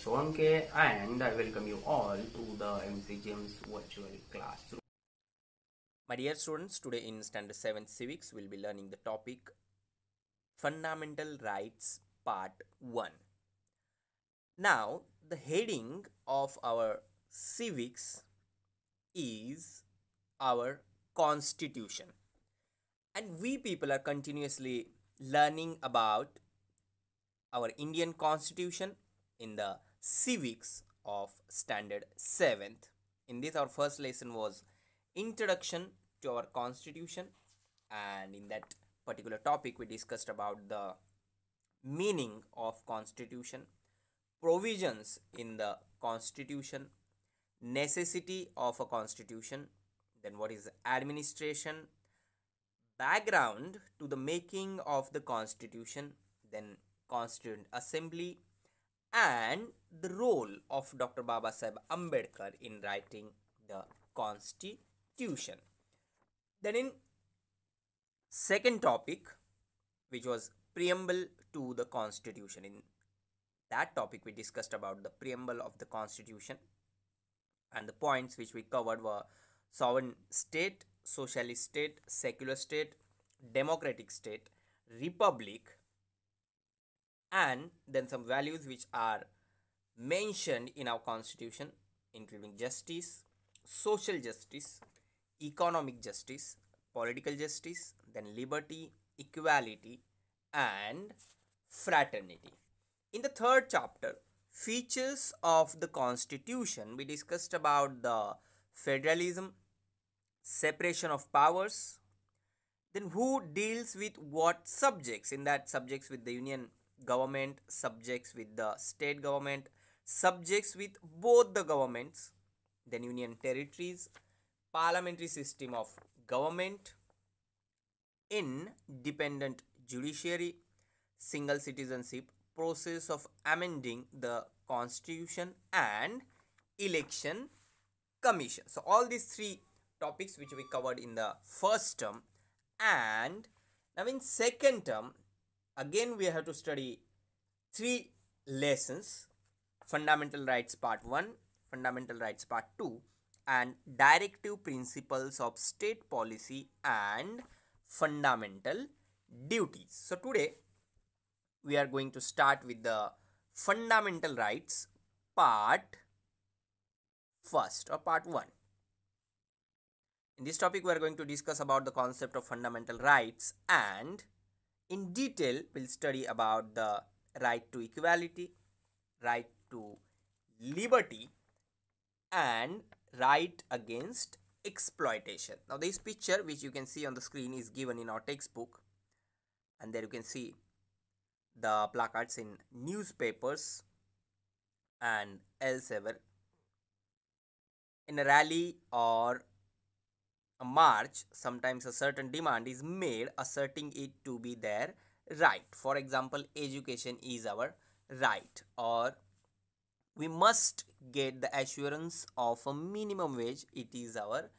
Sonke and I welcome you all to the MC James virtual classroom. My dear students, today in Standard 7 Civics we'll be learning the topic Fundamental Rights Part 1. Now, the heading of our civics is our constitution. And we people are continuously learning about our Indian constitution in the civics of standard 7th in this our first lesson was introduction to our constitution and in that particular topic we discussed about the meaning of constitution provisions in the constitution necessity of a constitution then what is administration background to the making of the constitution then constituent assembly and the role of Dr. Babasaheb Ambedkar in writing the Constitution. Then in second topic, which was preamble to the Constitution. In that topic, we discussed about the preamble of the Constitution and the points which we covered were sovereign state, socialist state, secular state, democratic state, republic, and then some values which are mentioned in our constitution including justice social justice economic justice political justice then liberty equality and fraternity in the third chapter features of the constitution we discussed about the federalism separation of powers then who deals with what subjects in that subjects with the union government subjects with the state government subjects with both the governments then union territories parliamentary system of government independent judiciary single citizenship process of amending the constitution and election commission so all these three topics which we covered in the first term and now in second term again we have to study three lessons fundamental rights part 1 fundamental rights part 2 and directive principles of state policy and fundamental duties so today we are going to start with the fundamental rights part first or part 1 in this topic we are going to discuss about the concept of fundamental rights and in detail we'll study about the right to equality right to liberty and right against exploitation now this picture which you can see on the screen is given in our textbook and there you can see the placards in newspapers and elsewhere in a rally or march sometimes a certain demand is made asserting it to be their right for example education is our right or we must get the assurance of a minimum wage it is our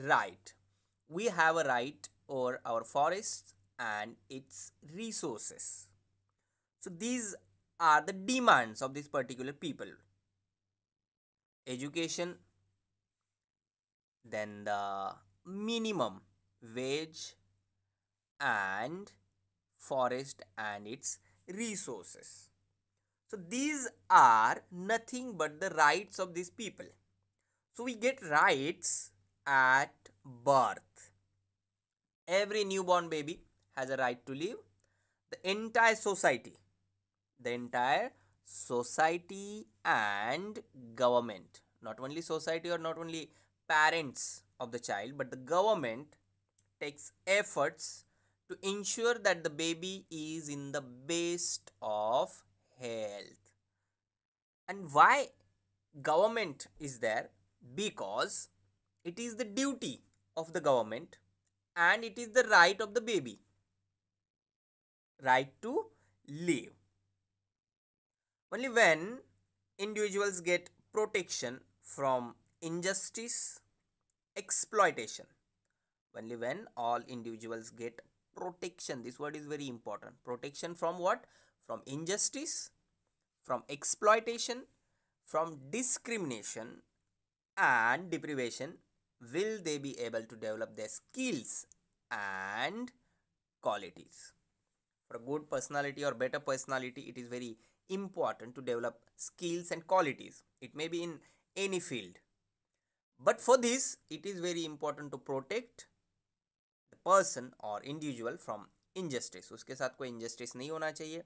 right we have a right over our forests and its resources so these are the demands of these particular people education then the minimum wage and forest and its resources. So these are nothing but the rights of these people. So we get rights at birth. Every newborn baby has a right to live. The entire society, the entire society and government, not only society or not only parents of the child but the government takes efforts to ensure that the baby is in the best of health and why government is there because it is the duty of the government and it is the right of the baby right to live only when individuals get protection from injustice exploitation only when all individuals get protection this word is very important protection from what from injustice from exploitation from discrimination and deprivation will they be able to develop their skills and qualities for a good personality or better personality it is very important to develop skills and qualities it may be in any field but for this, it is very important to protect the person or individual from injustice. उसके साथ कोई injustice नहीं होना चाहिए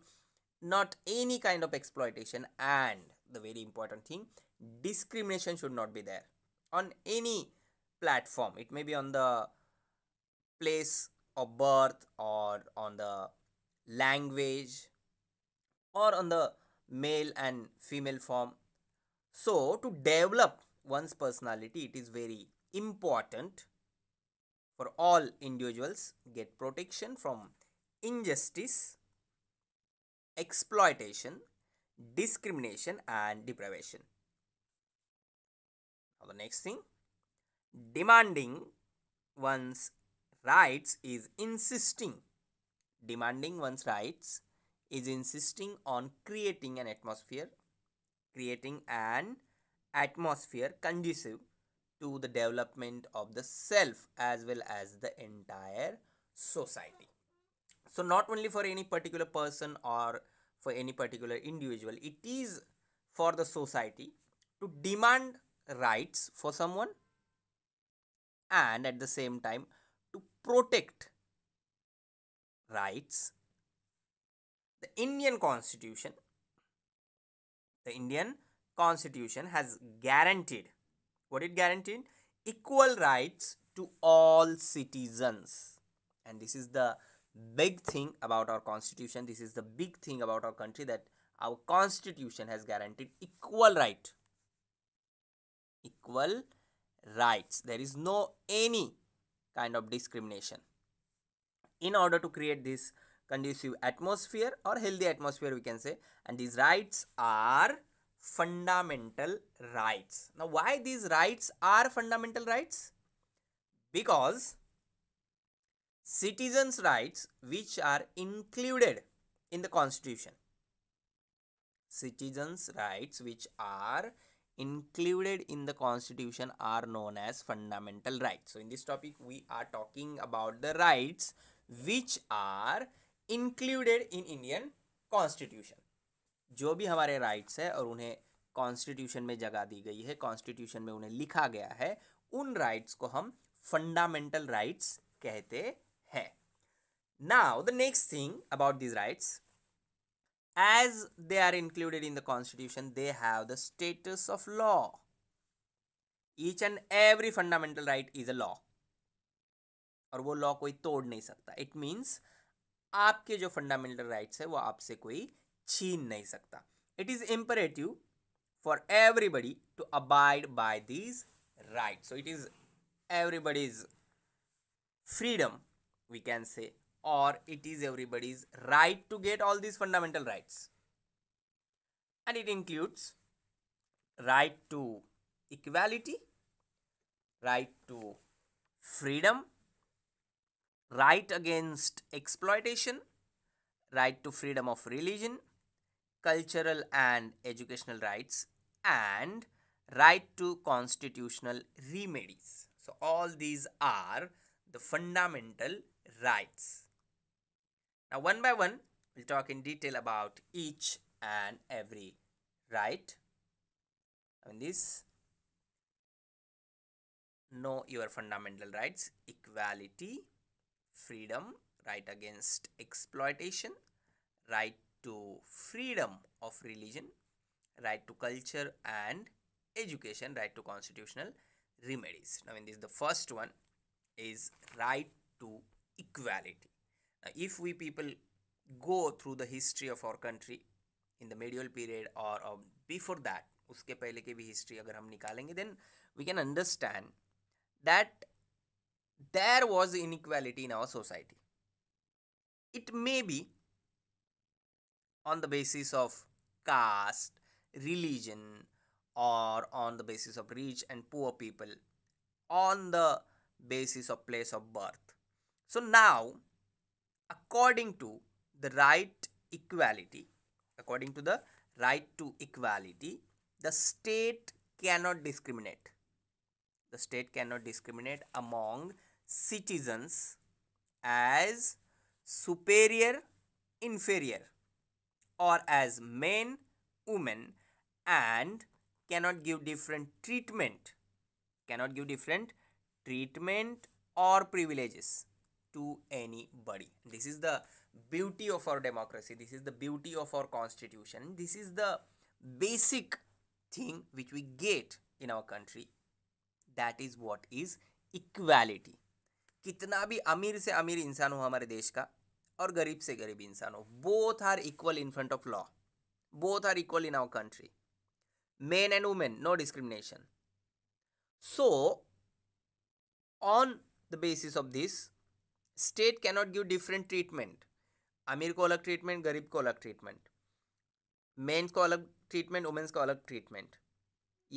Not any kind of exploitation and the very important thing, discrimination should not be there on any platform. It may be on the place of birth or on the language or on the male and female form. So, to develop one's personality, it is very important for all individuals get protection from injustice, exploitation, discrimination and deprivation. Now the next thing, demanding one's rights is insisting. Demanding one's rights is insisting on creating an atmosphere, creating an atmosphere conducive to the development of the self as well as the entire society. So, not only for any particular person or for any particular individual, it is for the society to demand rights for someone and at the same time to protect rights. The Indian constitution, the Indian constitution has guaranteed what it guaranteed equal rights to all citizens and this is the big thing about our constitution this is the big thing about our country that our constitution has guaranteed equal right equal rights there is no any kind of discrimination in order to create this conducive atmosphere or healthy atmosphere we can say and these rights are fundamental rights. Now, why these rights are fundamental rights? Because citizens' rights, which are included in the constitution, citizens' rights, which are included in the constitution, are known as fundamental rights. So, in this topic, we are talking about the rights which are included in Indian constitution. जो भी हमारे rights है और उन्हें constitution में जगह दी गई है कॉन्स्टिट्यूशन में उन्हें लिखा गया है उन राइट्स को हम फंडामेंटल राइट्स कहते हैं now the next thing about these rights as they are included in the constitution they have the status of law each and every fundamental right is a law और वो law कोई तोड़ नहीं सकता it means आपके जो fundamental rights है वो आपसे कोई छीन नहीं सकता it is imperative for everybody to abide by these rights so it is everybody's freedom we can say or it is everybody's right to get all these fundamental rights and it includes right to equality right to freedom right against exploitation right to freedom of religion cultural and educational rights and right to constitutional remedies. So all these are the fundamental rights. Now one by one we'll talk in detail about each and every right. I mean this know your fundamental rights equality freedom right against exploitation right to freedom of religion, right to culture and education, right to constitutional remedies. Now, in this, the first one is right to equality. Now, if we people go through the history of our country in the medieval period or, or before that, उसके पहले की भी history अगर हम निकालेंगे then we can understand that there was inequality in our society it may be on the basis of caste, religion, or on the basis of rich and poor people, on the basis of place of birth. So now, according to the right equality, according to the right to equality, the state cannot discriminate. The state cannot discriminate among citizens as superior, inferior or as men, women and cannot give different treatment, cannot give different treatment or privileges to anybody. This is the beauty of our democracy. This is the beauty of our constitution. This is the basic thing which we get in our country. That is what equality. कितना भी अमीर से अमीर इंसान हो हमारे देश का और गरीब से गरीब इंसान हो both are equal in front of law both are equal in our country man and women no discrimination so on the basis of this state cannot give different treatment अमीर को अलग ट्रीटमेंट गरीब को अलग ट्रीटमेंट मेन्स को अलग treatment women's को अलग ट्रीटमेंट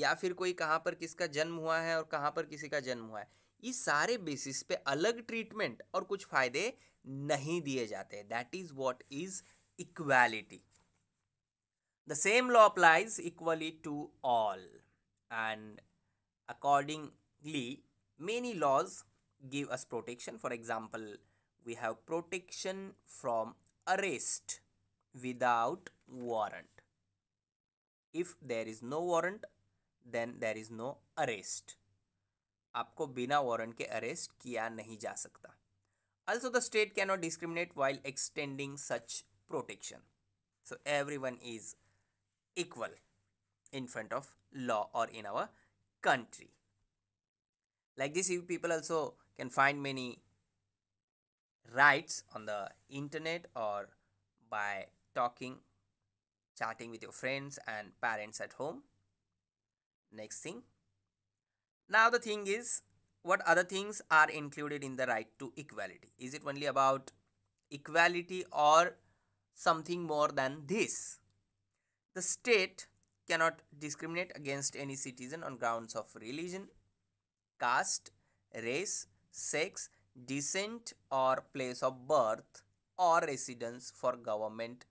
या फिर कोई कहाँ पर किसका जन्म हुआ है और कहाँ पर किसी का जन्म हुआ है ये सारे बेसिस पे अलग ट्रीटमेंट और कुछ फायदे नहीं दिए जाते that is what is equality the same law applies equally to all and accordingly many laws give us protection for example we have protection from arrest without warrant if there is no warrant then there is no arrest आपको बिना warrant के arrest किया नहीं जा सकता also the state cannot discriminate while extending such protection so everyone is equal in front of law or in our country like this people also can find many rights on the internet or by talking chatting with your friends and parents at home next thing now the thing is, what other things are included in the right to equality? Is it only about equality or something more than this? The state cannot discriminate against any citizen on grounds of religion, caste, race, sex, descent or place of birth or residence for government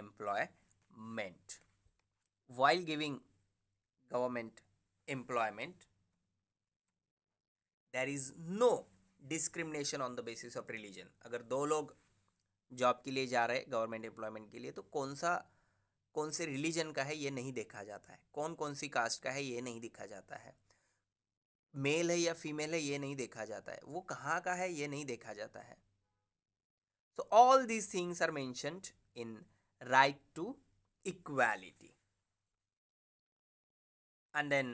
employment while giving government employment there is no discrimination on the basis of religion agar do log job ke liye ja rahe हैं government employment के लिए तो कौन सा कौन से religion का है ये नहीं देखा जाता है कौन कौन सी कास्ट का है ये नहीं देखा जाता है मेल है या फीमेल है ये नहीं देखा जाता है वो कहाँ का है ये नहीं देखा जाता है so all these things are mentioned in right to equality and then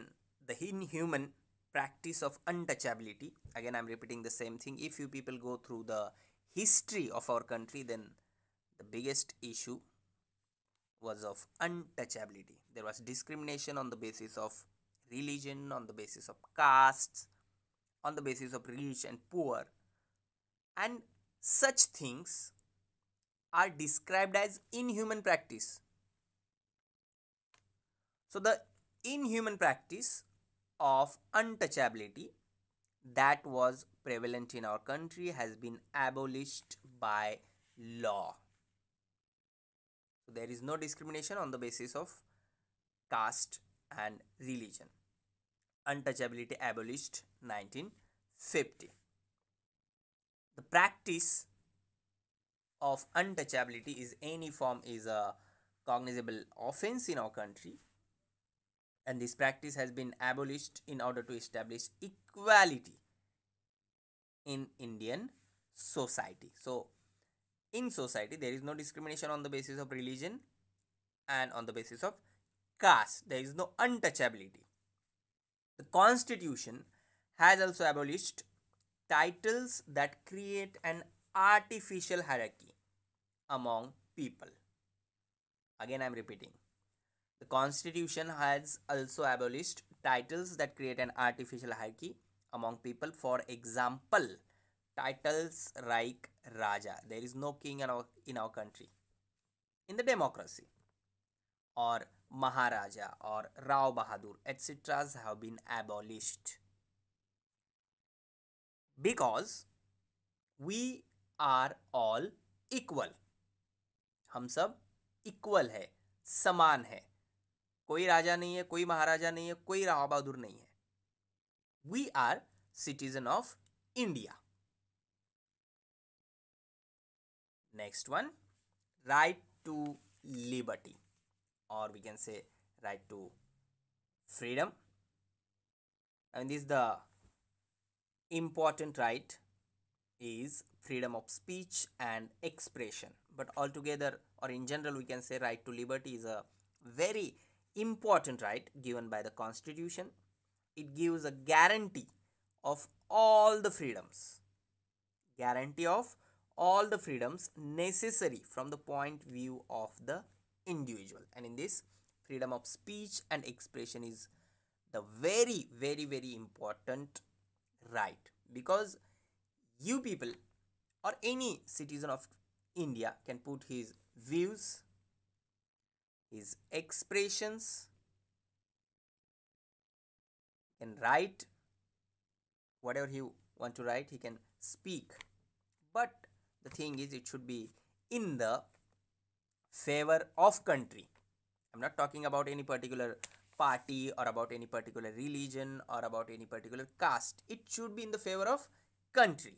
the inhuman practice of untouchability again i'm repeating the same thing if you people go through the history of our country then the biggest issue was of untouchability there was discrimination on the basis of religion on the basis of castes on the basis of rich and poor and such things are described as inhuman practice so the inhuman practice of untouchability that was prevalent in our country has been abolished by law. there is no discrimination on the basis of caste and religion. Untouchability abolished 1950. The practice of untouchability is any form is a cognizable offense in our country and this practice has been abolished in order to establish equality in Indian society. So, in society, there is no discrimination on the basis of religion and on the basis of caste. There is no untouchability. The constitution has also abolished titles that create an artificial hierarchy among people. Again, I am repeating The constitution has also abolished titles that create an artificial hierarchy among people. For example, titles like Raja. There is no king in our, in our country. In the democracy, or Maharaja or Rao Bahadur, etc., have been abolished. Because we are all equal. हम सब equal है समान है कोई राजा नहीं है कोई महाराजा नहीं है कोई राव बहादुर नहीं है we are citizen of India next one right to liberty और we can say right to freedom and is the important right is freedom of speech and expression but all together और in general we can say right to liberty is a very important right given by the constitution it gives a guarantee of all the freedoms guarantee of all the freedoms necessary from the point view of the individual and in this freedom of speech and expression is the very very very important right because you people or any citizen of india can put his views is expressions can write whatever he want to write he can speak but the thing is it should be in the favor of country i'm not talking about any particular party or about any particular religion or about any particular caste it should be in the favor of country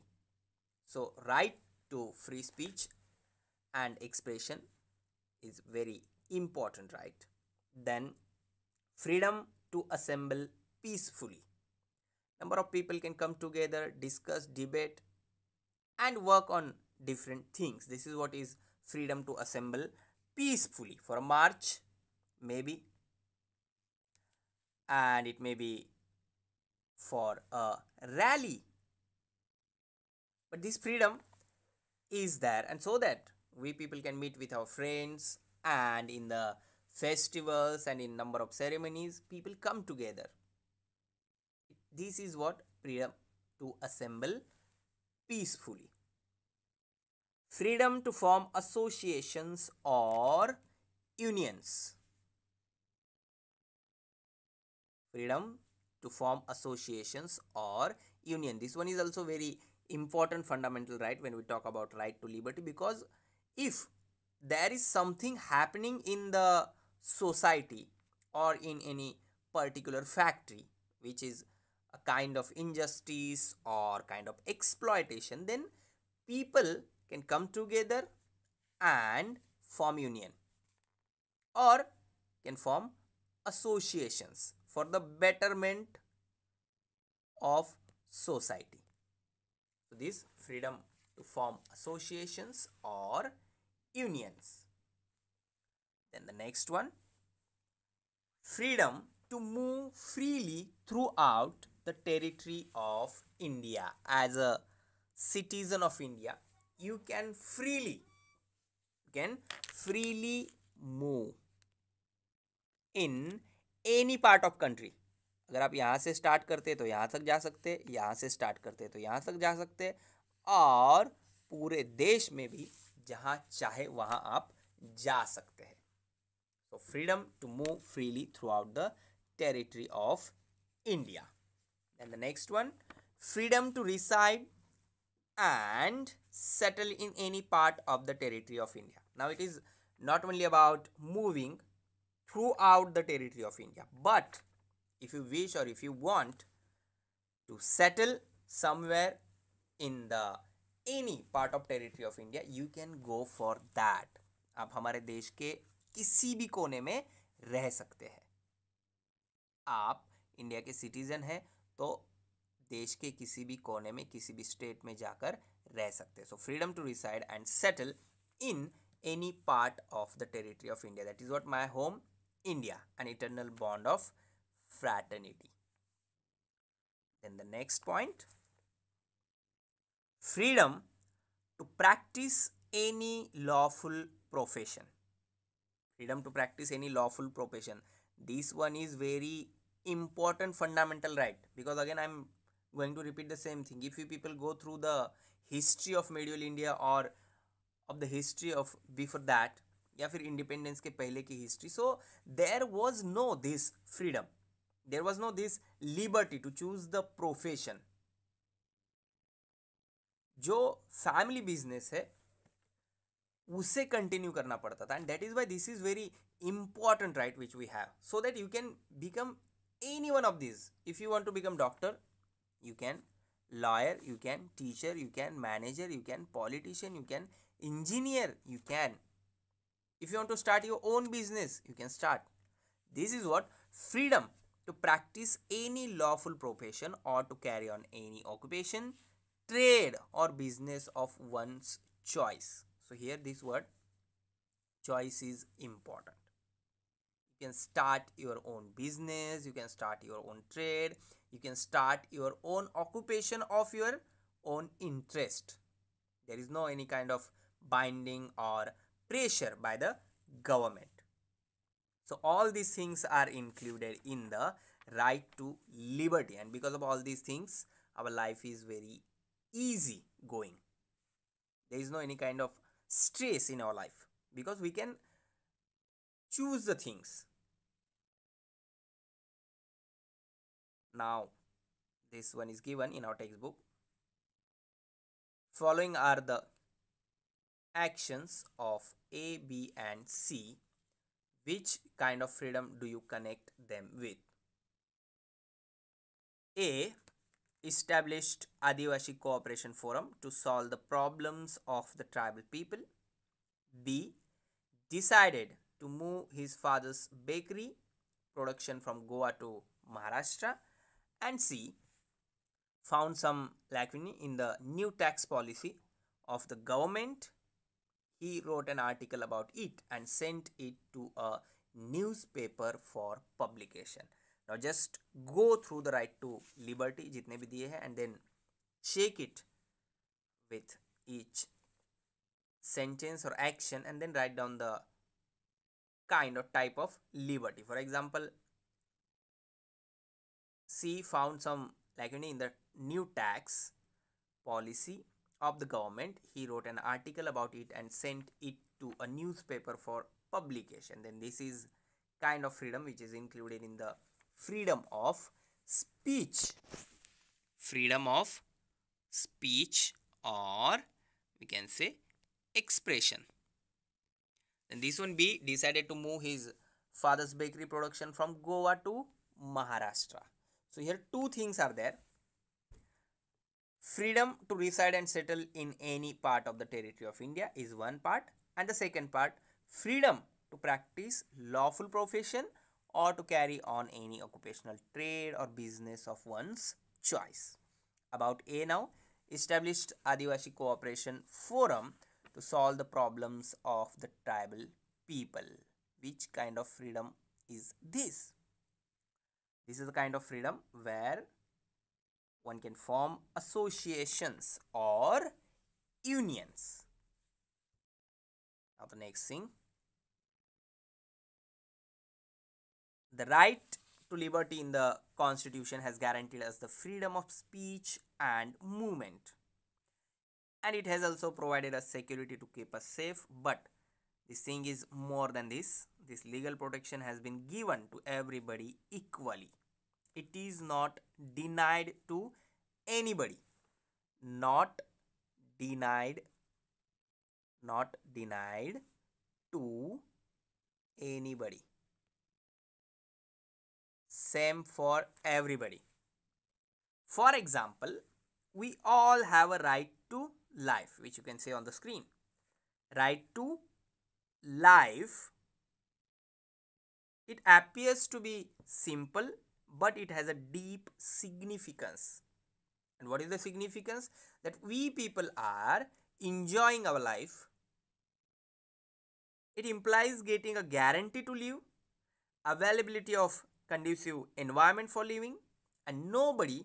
so right to free speech and expression is very important right then freedom to assemble peacefully number of people can come together discuss debate and work on different things this is what is freedom to assemble peacefully for a march maybe and it may be for a rally but this freedom is there and so that we people can meet with our friends and in the festivals and in number of ceremonies people come together this is what freedom to assemble peacefully freedom to form associations or unions freedom to form associations or union this one is also very important fundamental right when we talk about right to liberty because if there is something happening in the society or in any particular factory which is a kind of injustice or kind of exploitation then people can come together and form union or can form associations for the betterment of society so this freedom to form associations or unions. Then the next one freedom to move freely throughout the territory of India. As a citizen of India, you can freely you can freely move in any part of country. अगर आप यहाँ से start करते तो यहाँ तक जा सकते यहाँ से स्टार्ट करते तो यहाँ तक जा सकते और पूरे देश में भी जहाँ चाहे वहाँ आप जा सकते हैं so freedom to move freely throughout the territory of India and the next one freedom to reside and settle in any part of the territory of India now it is not only about moving throughout the territory of India but if you wish और if you want to settle somewhere in the any part of territory of India you can go for that आप हमारे देश के किसी भी कोने में रह सकते हैं आप इंडिया के सिटीज़न हैं तो देश के किसी भी कोने में किसी भी स्टेट में जाकर रह सकते हैं so freedom to reside and settle in any part of the territory of India that is what my home India an eternal bond of fraternity then the next point freedom to practice any lawful profession. Freedom to practice any lawful profession. This one is very important fundamental right because again I'm going to repeat the same thing. If you people go through the history of medieval India or of the history of before that या फिर independence के पहले की history so there was no this freedom there was no this liberty to choose the profession जो family business है उसे continue करना पड़ता था and that is why this is very important right which we have so that you can become any one of this if you want to become doctor you can lawyer you can teacher you can manager you can politician you can engineer you can if you want to start your own business you can start this is what freedom to practise any lawful profession or to carry on any occupation trade or business of one's choice. So here this word choice is important. You can start your own business, you can start your own trade, you can start your own occupation of your own interest. There is no any kind of binding or pressure by the government. So all these things are included in the right to liberty and because of all these things our life is very easy going there is no any kind of stress in our life because we can choose the things now this one is given in our textbook following are the actions of a b and c which kind of freedom do you connect them with a established Adivasi Cooperation Forum to solve the problems of the tribal people. B. Decided to move his father's bakery production from Goa to Maharashtra. And C. Found some lacunae in the new tax policy of the government. He wrote an article about it and sent it to a newspaper for publication now just go through the right to liberty jitne bhi diye hai and then shake it with each sentence or action and then write down the kind or type of liberty for example he found some like in the new tax policy of the government he wrote an article about it and sent it to a newspaper for publication then this is kind of freedom which is included in the freedom of speech. Freedom of speech or we can say expression. And this one B decided to move his father's bakery production from Goa to Maharashtra. So here two things are there. Freedom to reside and settle in any part of the territory of India is one part and the second part freedom to practice lawful profession or to carry on any occupational trade or business of one's choice. About A now, established Adivasi Cooperation Forum to solve the problems of the tribal people. Which kind of freedom is this? This is the kind of freedom where one can form associations or unions. Now the next thing, The right to liberty in the Constitution has guaranteed us the freedom of speech and movement. And it has also provided us security to keep us safe. But this thing is more than this. This legal protection has been given to everybody equally. It is not denied to anybody. Not denied. Not denied to anybody same for everybody. For example, we all have a right to life, which you can see on the screen. Right to life, it appears to be simple, but it has a deep significance. And what is the significance? That we people are enjoying our life. It implies getting a guarantee to live, availability of conducive environment for living and nobody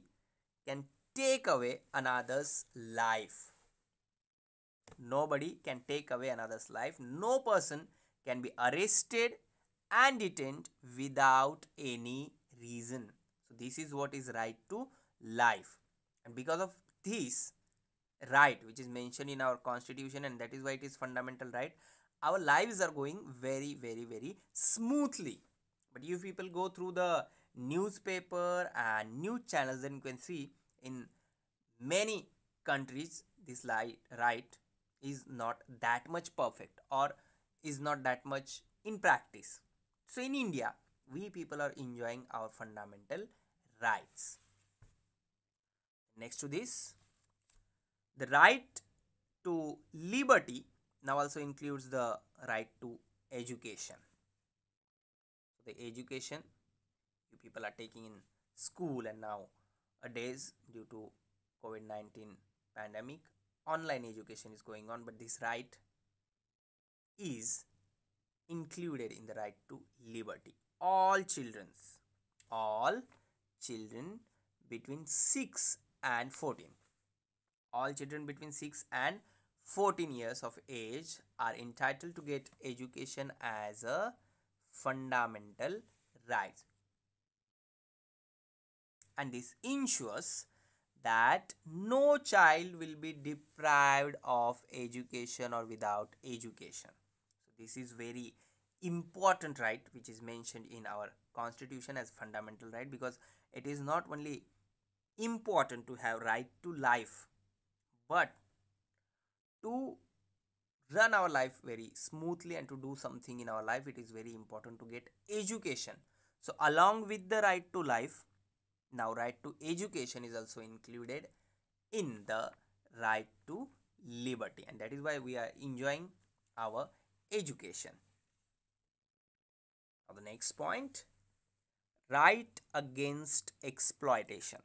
can take away another's life nobody can take away another's life no person can be arrested and detained without any reason so this is what is right to life and because of this right which is mentioned in our constitution and that is why it is fundamental right our lives are going very very very smoothly but you people go through the newspaper and news channels and you can see in many countries this light right is not that much perfect or is not that much in practice so in india we people are enjoying our fundamental rights next to this the right to liberty now also includes the right to education the education you people are taking in school and now a days due to covid-19 pandemic online education is going on but this right is included in the right to liberty all children's all children between 6 and 14 all children between 6 and 14 years of age are entitled to get education as a fundamental rights. And this ensures that no child will be deprived of education or without education. So this is very important right which is mentioned in our constitution as fundamental right because it is not only important to have right to life but to run our life very smoothly and to do something in our life it is very important to get education so along with the right to life now right to education is also included in the right to liberty and that is why we are enjoying our education now the next point right against exploitation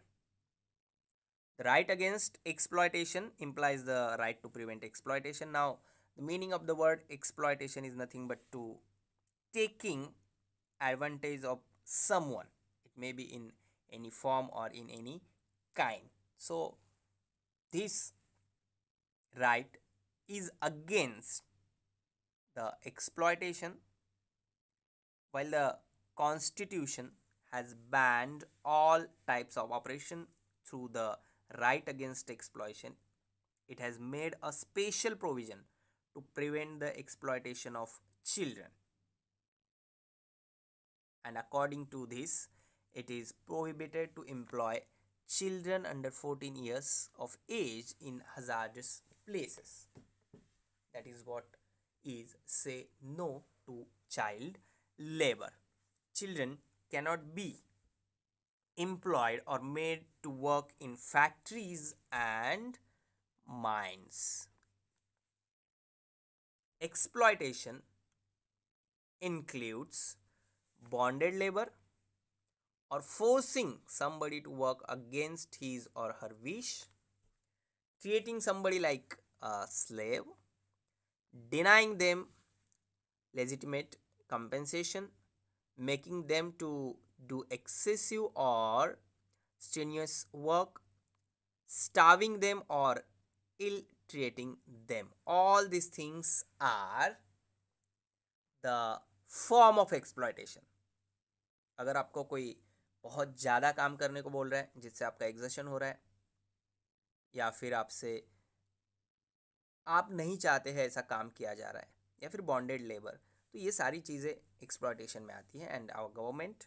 the right against exploitation implies the right to prevent exploitation now the meaning of the word exploitation is nothing but to taking advantage of someone. It may be in any form or in any kind. So, this right is against the exploitation while the constitution has banned all types of operation through the right against exploitation it has made a special provision to prevent the exploitation of children. And according to this, it is prohibited to employ children under 14 years of age in hazardous places. That is what is say no to child labor. Children cannot be employed or made to work in factories and mines exploitation includes bonded labor or forcing somebody to work against his or her wish, treating somebody like a slave, denying them legitimate compensation, making them to do excessive or strenuous work, starving them or ill creating them all these things are the form of exploitation अगर आपको कोई बहुत ज़्यादा काम करने को बोल रहा है जिससे आपका एग्जेशन हो रहा है या फिर आपसे आप नहीं चाहते हैं ऐसा काम किया जा रहा है या फिर बॉन्डेड लेबर तो ये सारी चीज़ें एक्सप्लॉटेशन में आती है and our government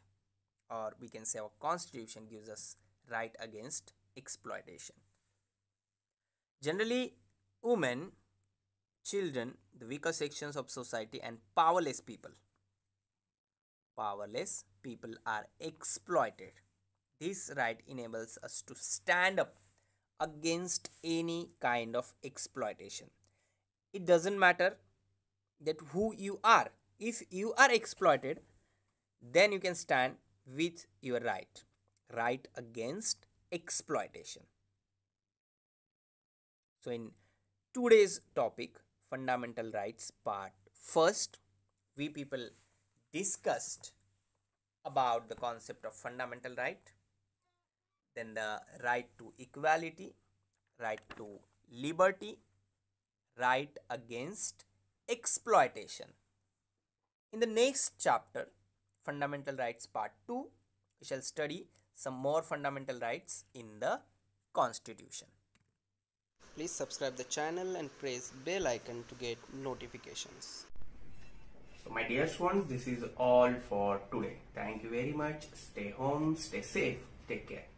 or we can say our constitution gives us right against exploitation generally women, children, the weaker sections of society, and powerless people. Powerless people are exploited. This right enables us to stand up against any kind of exploitation. It doesn't matter that who you are. If you are exploited, then you can stand with your right. Right against exploitation. So, in today's topic fundamental rights part first we people discussed about the concept of fundamental right then the right to equality right to liberty right against exploitation in the next chapter fundamental rights part 2 we shall study some more fundamental rights in the constitution Please subscribe the channel and press bell icon to get notifications. So my dear ones this is all for today. Thank you very much. Stay home, stay safe, take care.